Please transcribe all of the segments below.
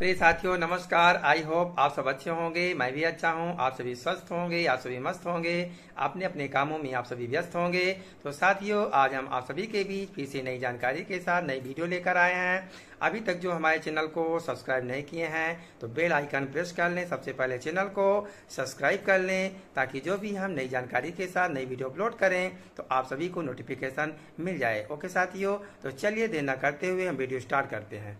प्रिय तो साथियों नमस्कार आई होप आप सब अच्छे होंगे मैं भी अच्छा हूँ आप सभी स्वस्थ होंगे आप सभी मस्त होंगे अपने अपने कामों में आप सभी व्यस्त होंगे तो साथियों आज हम आप सभी के बीच फिर से नई जानकारी के साथ नई वीडियो लेकर आए हैं अभी तक जो हमारे चैनल को सब्सक्राइब नहीं किए हैं तो बेल आइकन प्रेस कर लें सबसे पहले चैनल को सब्सक्राइब कर लें ताकि जो भी हम नई जानकारी के साथ नई वीडियो अपलोड करें तो आप सभी को नोटिफिकेशन मिल जाए ओके साथियों तो चलिए देना करते हुए हम वीडियो स्टार्ट करते हैं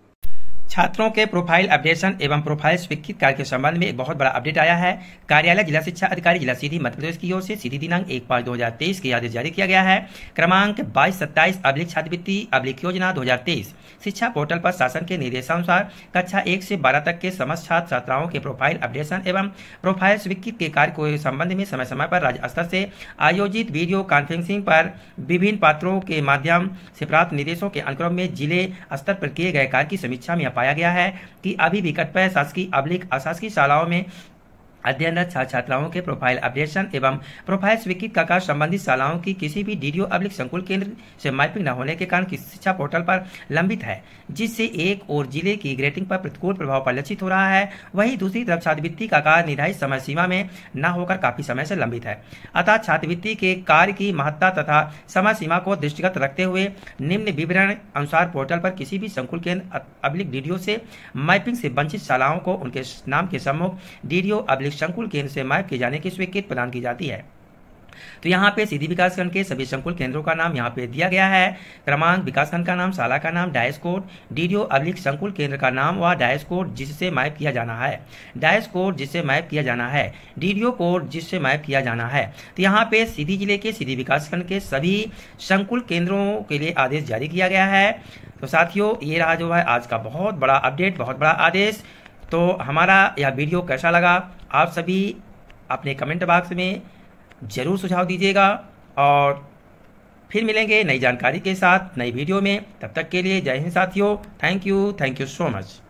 छात्रों के प्रोफाइल अपडेशन एवं प्रोफाइल स्वीकृत कार्य के संबंध में एक बहुत बड़ा अपडेट आया है कार्यालय जिला शिक्षा अधिकारी जिला सीधी मध्य प्रदेश की ओर से सीधी दिनांक एक पांच दो हज़ार तेईस के आदेश जारी किया गया है क्रमांक बाईस सत्ताईस अब्लिक छात्रवृत्ति अब्लिक योजना दो हज़ार तेईस शिक्षा पोर्टल पर शासन के निर्देशानुसार कक्षा एक से बारह तक के समस्त छात्र छात्राओं के प्रोफाइल अपडेशन एवं प्रोफाइल स्वीकृत के कार्य के संबंध में समय समय पर राज्य स्तर से आयोजित वीडियो कॉन्फ्रेंसिंग पर विभिन्न पात्रों के माध्यम से प्राप्त निर्देशों के अनुक्रम में जिले स्तर पर किए गए कार्य की समीक्षा में पाया गया है कि अभी भी कटपय शासकीय अबलिक अशासकीय शालाओं में अध्ययनरत छात्र छात्राओं के प्रोफाइल अपडेशन एवं प्रोफाइल स्वीकृत का कार्य संबंधित शालाओं की किसी भी डीडीओ अब्लिक संकुल केंद्र से माइपिंग न होने के कारण शिक्षा पोर्टल पर लंबित है जिससे एक और जिले की ग्रेडिंग पर प्रतिकूल प्रभाव परिलक्षित हो रहा है वहीं दूसरी तरफ छात्रवृत्ति का कार्य निर्धारित समय सीमा में न होकर काफी समय से लंबित है अतः छात्रवृत्ति के कार्य की महत्ता तथा समय सीमा को दृष्टिगत रखते हुए निम्न विवरण अनुसार पोर्टल पर किसी भी संकुल केंद्र अब्लिक डीडीओ से माइपिंग से वंचित शालाओं को उनके नाम के सम्मुख डीडीओ अब्लिक नागरिक संकुल केंद्र से मायप किए जाने की स्वीकृति प्रदान की जाती है तो यहाँ पे सीधी विकासखंड के सभी संकुल केंद्रों का नाम यहाँ पे दिया गया है क्रमांक विकासखंड का नाम शाला का नाम डायस कोड डीडीओ अब्लिक संकुल केंद्र का नाम व डायस कोड जिससे मैप किया जाना है डायस कोड जिससे मैप किया जाना है डीडीओ कोड जिससे मैप किया जाना है तो यहाँ पे सीधी जिले के सीधी विकासखंड के सभी संकुल केंद्रों के लिए आदेश जारी किया गया है तो साथियों ये रहा जो है आज का बहुत बड़ा अपडेट बहुत बड़ा आदेश तो हमारा यह वीडियो कैसा लगा आप सभी अपने कमेंट बॉक्स में ज़रूर सुझाव दीजिएगा और फिर मिलेंगे नई जानकारी के साथ नई वीडियो में तब तक के लिए जय हिंद साथियों thank you thank you so much